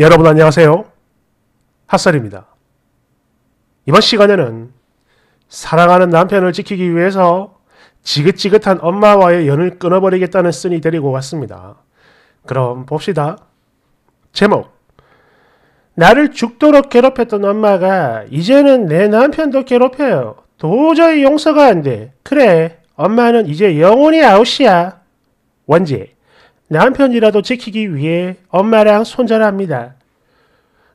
여러분 안녕하세요. 핫설입니다. 이번 시간에는 사랑하는 남편을 지키기 위해서 지긋지긋한 엄마와의 연을 끊어버리겠다는 쓴이 데리고 왔습니다. 그럼 봅시다. 제목 나를 죽도록 괴롭혔던 엄마가 이제는 내 남편도 괴롭혀요. 도저히 용서가 안 돼. 그래, 엄마는 이제 영원히 아웃이야. 원지 남편이라도 지키기 위해 엄마랑 손절합니다.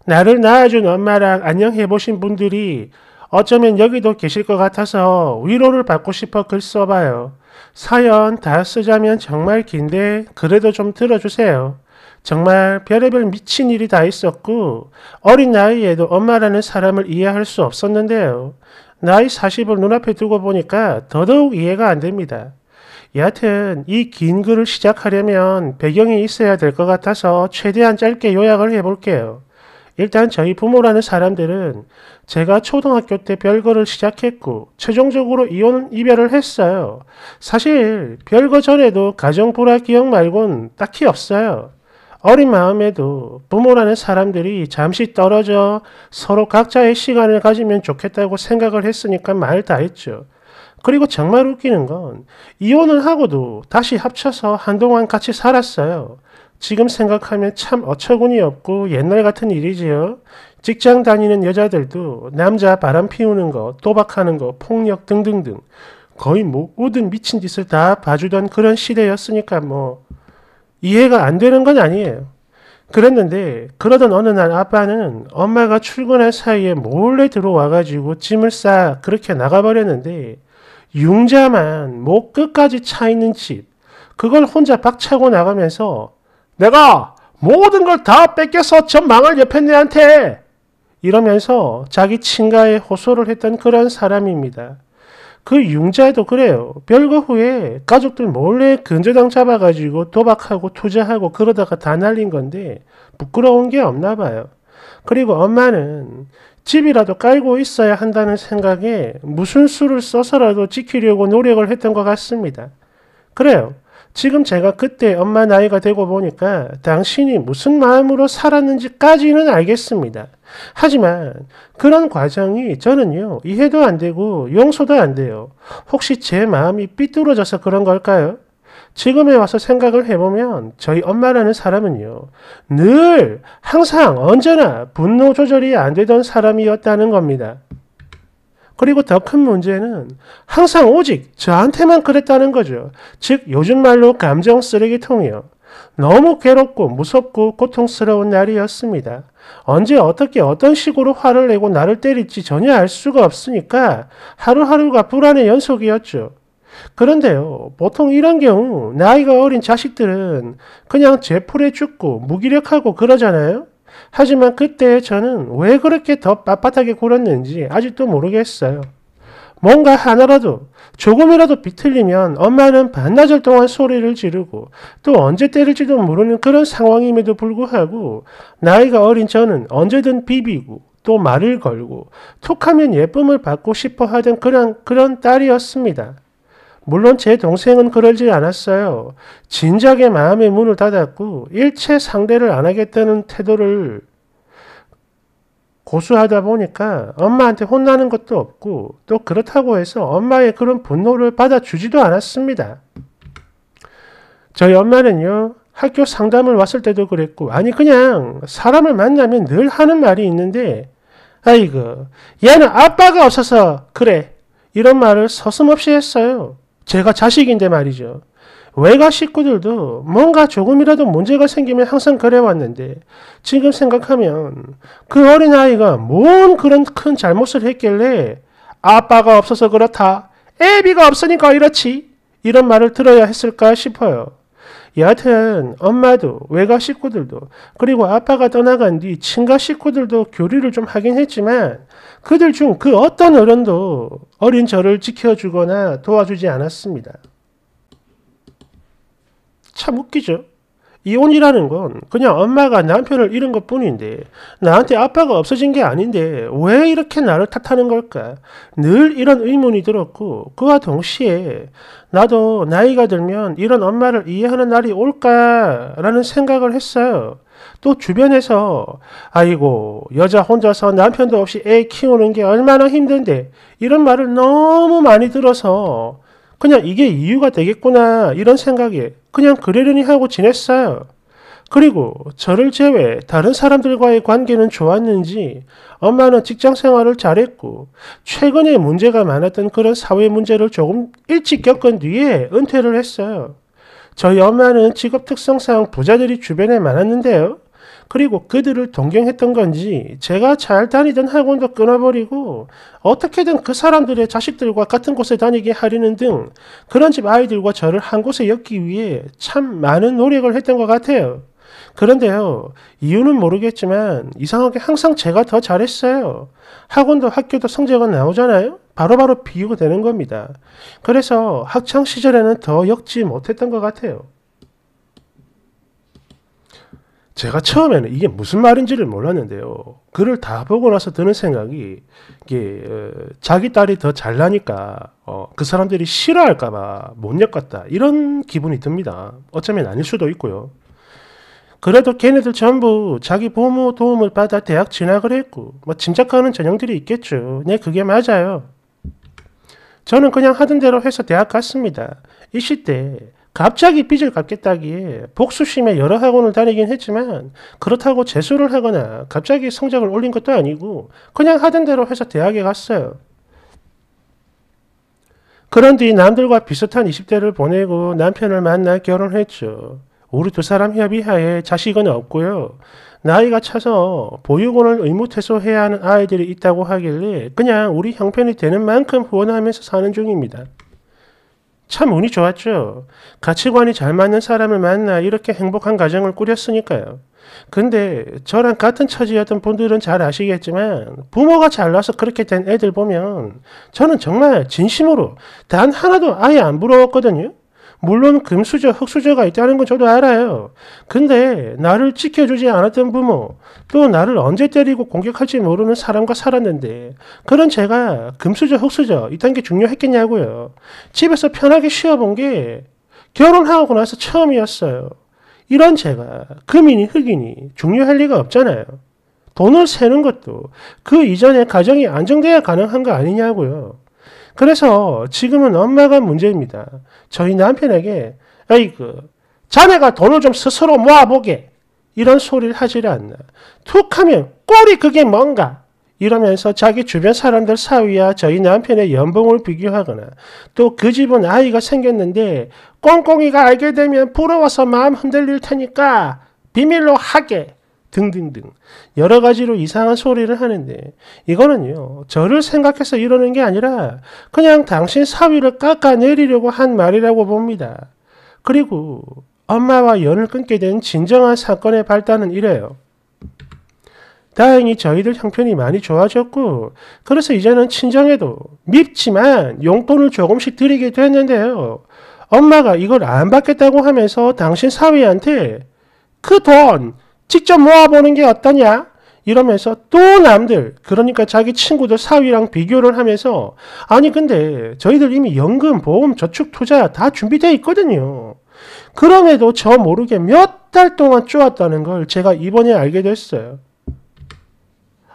나를 낳아준 엄마랑 안녕해보신 분들이 어쩌면 여기도 계실 것 같아서 위로를 받고 싶어 글 써봐요. 사연 다 쓰자면 정말 긴데 그래도 좀 들어주세요. 정말 별의별 미친 일이 다 있었고 어린 나이에도 엄마라는 사람을 이해할 수 없었는데요. 나이 40을 눈앞에 두고 보니까 더더욱 이해가 안 됩니다. 여하튼 이 긴 글을 시작하려면 배경이 있어야 될 것 같아서 최대한 짧게 요약을 해볼게요. 일단 저희 부모라는 사람들은 제가 초등학교 때 별거를 시작했고 최종적으로 이혼 이별을 했어요. 사실 별거 전에도 가정 불화 기억 말곤 딱히 없어요. 어린 마음에도 부모라는 사람들이 잠시 떨어져 서로 각자의 시간을 가지면 좋겠다고 생각을 했으니까 말 다 했죠. 그리고 정말 웃기는 건 이혼을 하고도 다시 합쳐서 한동안 같이 살았어요. 지금 생각하면 참 어처구니 없고 옛날 같은 일이지요. 직장 다니는 여자들도 남자 바람 피우는 거, 도박하는 거, 폭력 등등등 거의 뭐 모든 미친 짓을 다 봐주던 그런 시대였으니까 뭐 이해가 안 되는 건 아니에요. 그랬는데 그러던 어느 날 아빠는 엄마가 출근할 사이에 몰래 들어와가지고 짐을 싸 그렇게 나가버렸는데 융자만 목 끝까지 차 있는 집 그걸 혼자 박차고 나가면서 내가 모든 걸 다 뺏겨서 전망을 옆에 내한테 이러면서 자기 친가에 호소를 했던 그런 사람입니다. 그 융자도 그래요. 별거 후에 가족들 몰래 근저당 잡아가지고 도박하고 투자하고 그러다가 다 날린 건데 부끄러운 게 없나 봐요. 그리고 엄마는 집이라도 깔고 있어야 한다는 생각에 무슨 수를 써서라도 지키려고 노력을 했던 것 같습니다. 그래요. 지금 제가 그때 엄마 나이가 되고 보니까 당신이 무슨 마음으로 살았는지까지는 알겠습니다. 하지만 그런 과정이 저는요, 이해도 안 되고 용서도 안 돼요. 혹시 제 마음이 삐뚤어져서 그런 걸까요? 지금에 와서 생각을 해보면 저희 엄마라는 사람은요, 늘, 항상, 언제나 분노 조절이 안 되던 사람이었다는 겁니다. 그리고 더 큰 문제는 항상 오직 저한테만 그랬다는 거죠. 즉, 요즘 말로 감정 쓰레기통이요. 너무 괴롭고 무섭고 고통스러운 날이었습니다. 언제 어떻게 어떤 식으로 화를 내고 나를 때릴지 전혀 알 수가 없으니까 하루하루가 불안의 연속이었죠. 그런데요, 보통 이런 경우 나이가 어린 자식들은 그냥 제풀에 죽고 무기력하고 그러잖아요. 하지만 그때 저는 왜 그렇게 더 빳빳하게 굴었는지 아직도 모르겠어요. 뭔가 하나라도 조금이라도 비틀리면 엄마는 반나절 동안 소리를 지르고 또 언제 때릴지도 모르는 그런 상황임에도 불구하고 나이가 어린 저는 언제든 비비고 또 말을 걸고 톡하면 예쁨을 받고 싶어 하던 그런 그런 딸이었습니다. 물론 제 동생은 그러지 않았어요. 진작에 마음의 문을 닫았고 일체 상대를 안 하겠다는 태도를 고수하다 보니까 엄마한테 혼나는 것도 없고 또 그렇다고 해서 엄마의 그런 분노를 받아주지도 않았습니다. 저희 엄마는요. 학교 상담을 왔을 때도 그랬고 아니 그냥 사람을 만나면 늘 하는 말이 있는데 아이고 얘는 아빠가 없어서 그래 이런 말을 서슴없이 했어요. 제가 자식인데 말이죠. 외가 식구들도 뭔가 조금이라도 문제가 생기면 항상 그래왔는데 지금 생각하면 그 어린아이가 뭔 그런 큰 잘못을 했길래 아빠가 없어서 그렇다, 애비가 없으니까 이렇지 이런 말을 들어야 했을까 싶어요. 여하튼 엄마도 외가 식구들도 그리고 아빠가 떠나간 뒤 친가 식구들도 교류를 좀 하긴 했지만 그들 중 그 어떤 어른도 어린 저를 지켜주거나 도와주지 않았습니다. 참 웃기죠? 이혼이라는 건 그냥 엄마가 남편을 잃은 것 뿐인데 나한테 아빠가 없어진 게 아닌데 왜 이렇게 나를 탓하는 걸까? 늘 이런 의문이 들었고 그와 동시에 나도 나이가 들면 이런 엄마를 이해하는 날이 올까라는 생각을 했어요. 또 주변에서 아이고 여자 혼자서 남편도 없이 애 키우는 게 얼마나 힘든데 이런 말을 너무 많이 들어서 그냥 이게 이유가 되겠구나 이런 생각에 그냥 그러려니 하고 지냈어요. 그리고 저를 제외 다른 사람들과의 관계는 좋았는지 엄마는 직장 생활을 잘했고 최근에 문제가 많았던 그런 사회 문제를 조금 일찍 겪은 뒤에 은퇴를 했어요. 저희 엄마는 직업 특성상 부자들이 주변에 많았는데요. 그리고 그들을 동경했던 건지 제가 잘 다니던 학원도 끊어버리고 어떻게든 그 사람들의 자식들과 같은 곳에 다니게 하려는 등 그런 집 아이들과 저를 한 곳에 엮기 위해 참 많은 노력을 했던 것 같아요. 그런데요, 이유는 모르겠지만 이상하게 항상 제가 더 잘했어요. 학원도 학교도 성적은 나오잖아요? 바로바로 바로 비유가 되는 겁니다. 그래서 학창 시절에는 더엮지 못했던 것 같아요. 제가 처음에는 이게 무슨 말인지를 몰랐는데요. 글을 다 보고 나서 드는 생각이 이게 어, 자기 딸이 더 잘나니까 어, 그 사람들이 싫어할까봐 못 엮었다 이런 기분이 듭니다. 어쩌면 아닐 수도 있고요. 그래도 걔네들 전부 자기 부모 도움을 받아 대학 진학을 했고 뭐 짐작하는 전형들이 있겠죠. 네 그게 맞아요. 저는 그냥 하던 대로 해서 대학 갔습니다. 이 시대 갑자기 빚을 갚겠다기에 복수심에 여러 학원을 다니긴 했지만 그렇다고 재수를 하거나 갑자기 성적을 올린 것도 아니고 그냥 하던 대로 해서 대학에 갔어요. 그런 뒤 남들과 비슷한 20대를 보내고 남편을 만나 결혼했죠. 우리 두 사람 협의하에 자식은 없고요. 나이가 차서 보육원을 의무 퇴소해야 하는 아이들이 있다고 하길래 그냥 우리 형편이 되는 만큼 후원하면서 사는 중입니다. 참 운이 좋았죠. 가치관이 잘 맞는 사람을 만나 이렇게 행복한 가정을 꾸렸으니까요. 근데 저랑 같은 처지였던 분들은 잘 아시겠지만 부모가 잘나서 그렇게 된 애들 보면 저는 정말 진심으로 단 하나도 아예 안 부러웠거든요. 물론 금수저, 흙수저가 있다는 건 저도 알아요. 근데 나를 지켜주지 않았던 부모, 또 나를 언제 때리고 공격할지 모르는 사람과 살았는데 그런 제가 금수저, 흙수저 이딴 게 중요했겠냐고요. 집에서 편하게 쉬어본 게 결혼하고 나서 처음이었어요. 이런 제가 금이니 흙이니 중요할 리가 없잖아요. 돈을 세는 것도 그 이전에 가정이 안정돼야 가능한 거 아니냐고요. 그래서 지금은 엄마가 문제입니다. 저희 남편에게 아이고 자네가 돈을 좀 스스로 모아보게 이런 소리를 하지 않나. 툭하면 꼴이 그게 뭔가 이러면서 자기 주변 사람들 사위와 저희 남편의 연봉을 비교하거나 또 그 집은 아이가 생겼는데 꽁꽁이가 알게 되면 부러워서 마음 흔들릴 테니까 비밀로 하게 등등등 여러 가지로 이상한 소리를 하는데 이거는요 저를 생각해서 이러는 게 아니라 그냥 당신 사위를 깎아내리려고 한 말이라고 봅니다. 그리고 엄마와 연을 끊게 된 진정한 사건의 발단은 이래요. 다행히 저희들 형편이 많이 좋아졌고 그래서 이제는 친정에도 밉지만 용돈을 조금씩 드리게 됐는데요. 엄마가 이걸 안 받겠다고 하면서 당신 사위한테 그돈 직접 모아보는 게 어떠냐? 이러면서 또 남들, 그러니까 자기 친구들 사위랑 비교를 하면서 아니 근데 저희들 이미 연금, 보험, 저축, 투자 다 준비되어 있거든요. 그럼에도 저 모르게 몇 달 동안 쪼았다는 걸 제가 이번에 알게 됐어요.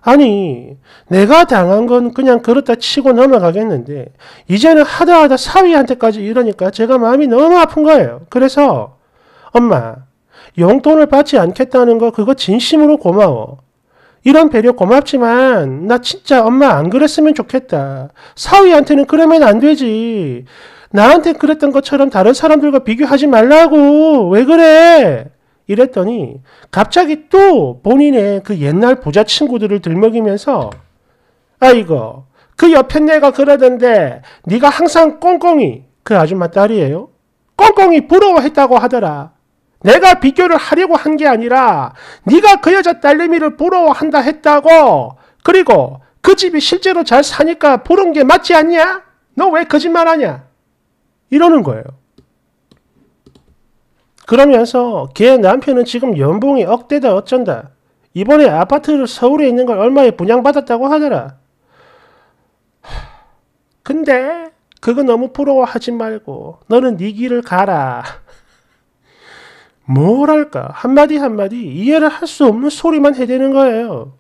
아니, 내가 당한 건 그냥 그렇다 치고 넘어가겠는데, 이제는 하다 하다 사위한테까지 이러니까 제가 마음이 너무 아픈 거예요. 그래서, 엄마, 용돈을 받지 않겠다는 거 그거 진심으로 고마워. 이런 배려 고맙지만 나 진짜 엄마 안 그랬으면 좋겠다. 사위한테는 그러면 안 되지. 나한테 그랬던 것처럼 다른 사람들과 비교하지 말라고. 왜 그래? 이랬더니 갑자기 또 본인의 그 옛날 부자 친구들을 들먹이면서 아이고 그 옆에 내가 그러던데 네가 항상 꽁꽁이 그 아줌마 딸이에요. 꽁꽁이 부러워했다고 하더라. 내가 비교를 하려고 한 게 아니라 네가 그 여자 딸내미를 부러워한다 했다고 그리고 그 집이 실제로 잘 사니까 부른 게 맞지 않냐? 너 왜 거짓말하냐? 이러는 거예요. 그러면서 걔 남편은 지금 연봉이 억대다 어쩐다. 이번에 아파트를 서울에 있는 걸 얼마에 분양받았다고 하더라. 근데 그거 너무 부러워하지 말고 너는 네 길을 가라. 뭐랄까 한마디 한마디 이해를 할 수 없는 소리만 해대는 거예요.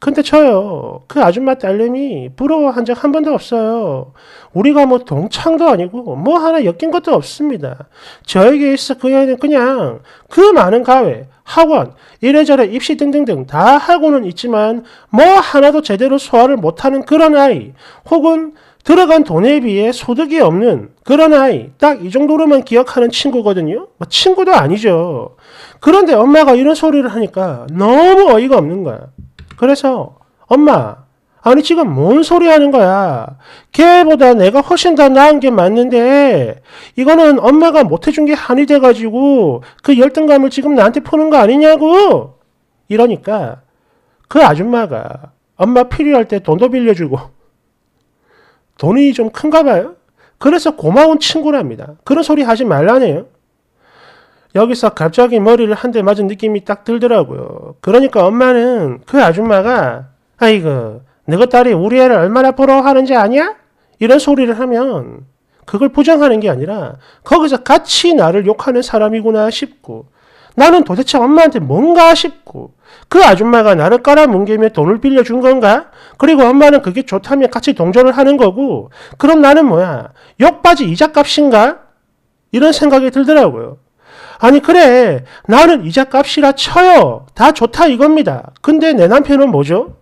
근데 저요 그 아줌마 딸내미 부러워한 적 한 번도 없어요. 우리가 뭐 동창도 아니고 뭐 하나 엮인 것도 없습니다. 저에게 있어 그 애는 그냥 그 많은 가외 학원, 이래저래 입시 등등등 다 하고는 있지만 뭐 하나도 제대로 소화를 못하는 그런 아이, 혹은 들어간 돈에 비해 소득이 없는 그런 아이 딱 이 정도로만 기억하는 친구거든요. 뭐 친구도 아니죠. 그런데 엄마가 이런 소리를 하니까 너무 어이가 없는 거야. 그래서 엄마 아니 지금 뭔 소리 하는 거야. 걔보다 내가 훨씬 더 나은 게 맞는데 이거는 엄마가 못해준 게 한이 돼가지고 그 열등감을 지금 나한테 푸는 거 아니냐고 이러니까 그 아줌마가 엄마 필요할 때 돈도 빌려주고 돈이 좀 큰가 봐요. 그래서 고마운 친구랍니다. 그런 소리 하지 말라네요. 여기서 갑자기 머리를 한 대 맞은 느낌이 딱 들더라고요. 그러니까 엄마는 그 아줌마가 아이고 너희 딸이 우리 애를 얼마나 부러워하는지 아냐? 이런 소리를 하면 그걸 부정하는 게 아니라 거기서 같이 나를 욕하는 사람이구나 싶고 나는 도대체 엄마한테 뭔가 싶고 그 아줌마가 나를 깔아뭉개며 돈을 빌려준 건가? 그리고 엄마는 그게 좋다며 같이 동조를 하는 거고 그럼 나는 뭐야? 욕받이 이자값인가? 이런 생각이 들더라고요. 아니 그래 나는 이자값이라 쳐요. 다 좋다 이겁니다. 근데 내 남편은 뭐죠?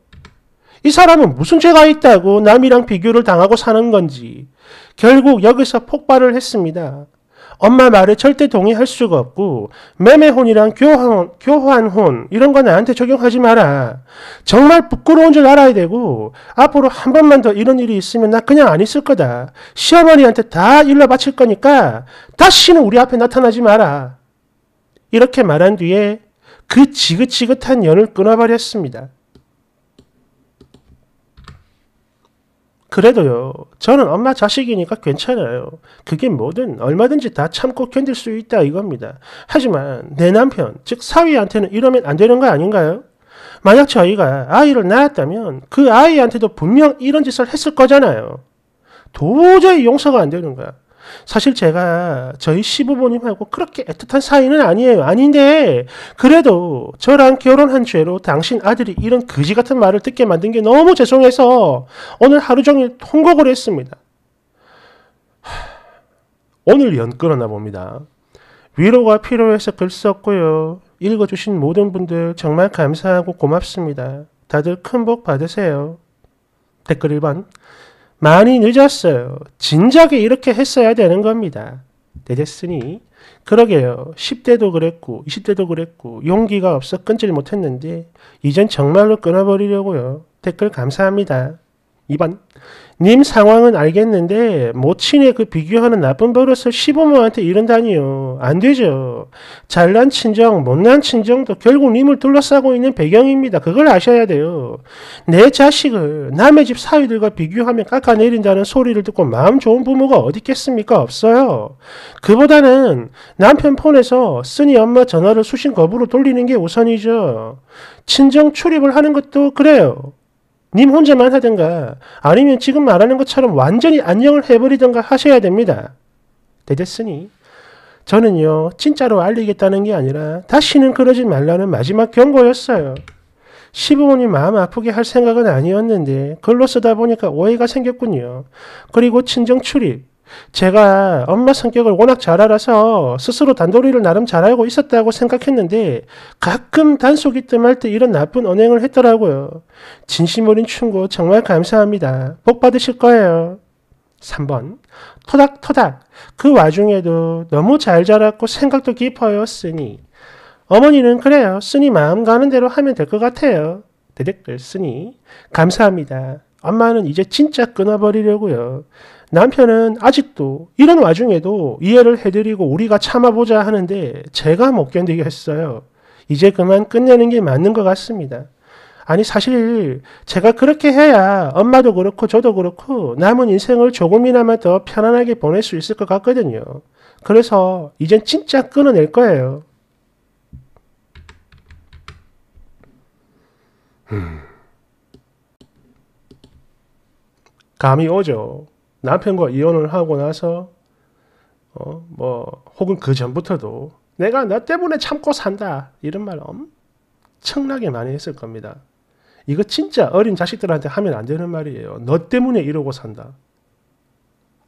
이 사람은 무슨 죄가 있다고 남이랑 비교를 당하고 사는 건지 결국 여기서 폭발을 했습니다. 엄마 말에 절대 동의할 수가 없고 매매혼이랑 교환, 교환혼 이런 거 나한테 적용하지 마라. 정말 부끄러운 줄 알아야 되고 앞으로 한 번만 더 이런 일이 있으면 나 그냥 안 있을 거다. 시어머니한테 다 일러 바칠 거니까 다시는 우리 앞에 나타나지 마라. 이렇게 말한 뒤에 그 지긋지긋한 연을 끊어버렸습니다. 그래도요, 저는 엄마 자식이니까 괜찮아요. 그게 뭐든 얼마든지 다 참고 견딜 수 있다 이겁니다. 하지만 내 남편, 즉 사위한테는 이러면 안 되는 거 아닌가요? 만약 저희가 아이를 낳았다면 그 아이한테도 분명 이런 짓을 했을 거잖아요. 도저히 용서가 안 되는 거야. 사실 제가 저희 시부모님하고 그렇게 애틋한 사이는 아니에요. 아닌데 그래도 저랑 결혼한 죄로 당신 아들이 이런 거지 같은 말을 듣게 만든 게 너무 죄송해서 오늘 하루 종일 통곡을 했습니다. 오늘 연 끊었나 봅니다. 위로가 필요해서 글 썼고요. 읽어주신 모든 분들 정말 감사하고 고맙습니다. 다들 큰 복 받으세요. 댓글 1번. 많이 늦었어요. 진작에 이렇게 했어야 되는 겁니다. 되겠으니 그러게요. 10대도 그랬고 20대도 그랬고 용기가 없어 끊질 못했는데 이젠 정말로 끊어버리려고요. 댓글 감사합니다. 2번. 님 상황은 알겠는데 모친의 그 비교하는 나쁜 버릇을 시부모한테 이른다니요. 안 되죠. 잘난 친정, 못난 친정도 결국 님을 둘러싸고 있는 배경입니다. 그걸 아셔야 돼요. 내 자식을 남의 집 사위들과 비교하면 깎아내린다는 소리를 듣고 마음 좋은 부모가 어디 있겠습니까? 없어요. 그보다는 남편 폰에서 쓰니 엄마 전화를 수신 거부로 돌리는 게 우선이죠. 친정 출입을 하는 것도 그래요. 님 혼자만 하든가 아니면 지금 말하는 것처럼 완전히 안녕을 해버리든가 하셔야 됩니다. 되셨으니 저는요 진짜로 알리겠다는 게 아니라 다시는 그러지 말라는 마지막 경고였어요. 시부모님 마음 아프게 할 생각은 아니었는데 글로 쓰다 보니까 오해가 생겼군요. 그리고 친정 출입 제가 엄마 성격을 워낙 잘 알아서 스스로 단도리를 나름 잘 알고 있었다고 생각했는데 가끔 단속이 뜸할 때 이런 나쁜 언행을 했더라고요. 진심 어린 충고 정말 감사합니다. 복 받으실 거예요. 3번 토닥토닥 그 와중에도 너무 잘 자랐고 생각도 깊어요 쓰니 어머니는 그래요 쓰니 마음 가는 대로 하면 될 것 같아요 대댓글 쓰니 감사합니다 엄마는 이제 진짜 끊어버리려고요 남편은 아직도 이런 와중에도 이해를 해드리고 우리가 참아보자 하는데 제가 못 견디겠어요. 이제 그만 끝내는 게 맞는 것 같습니다. 아니 사실 제가 그렇게 해야 엄마도 그렇고 저도 그렇고 남은 인생을 조금이나마 더 편안하게 보낼 수 있을 것 같거든요. 그래서 이젠 진짜 끊어낼 거예요. 음. 감이 오죠. 남편과 이혼을 하고 나서 어, 뭐 혹은 그 전부터도 내가 너 때문에 참고 산다 이런 말 엄청나게 많이 했을 겁니다. 이거 진짜 어린 자식들한테 하면 안 되는 말이에요. 너 때문에 이러고 산다.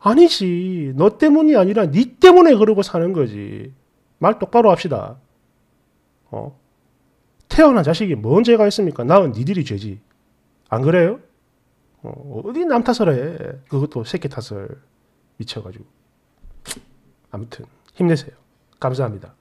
아니지. 너 때문이 아니라 네 때문에 그러고 사는 거지. 말 똑바로 합시다. 어? 태어난 자식이 뭔 죄가 있습니까? 나은 니들이 죄지. 안 그래요? 어, 어디 남 탓을 해. 그것도 새끼 탓을 미쳐가지고. 아무튼 힘내세요. 감사합니다.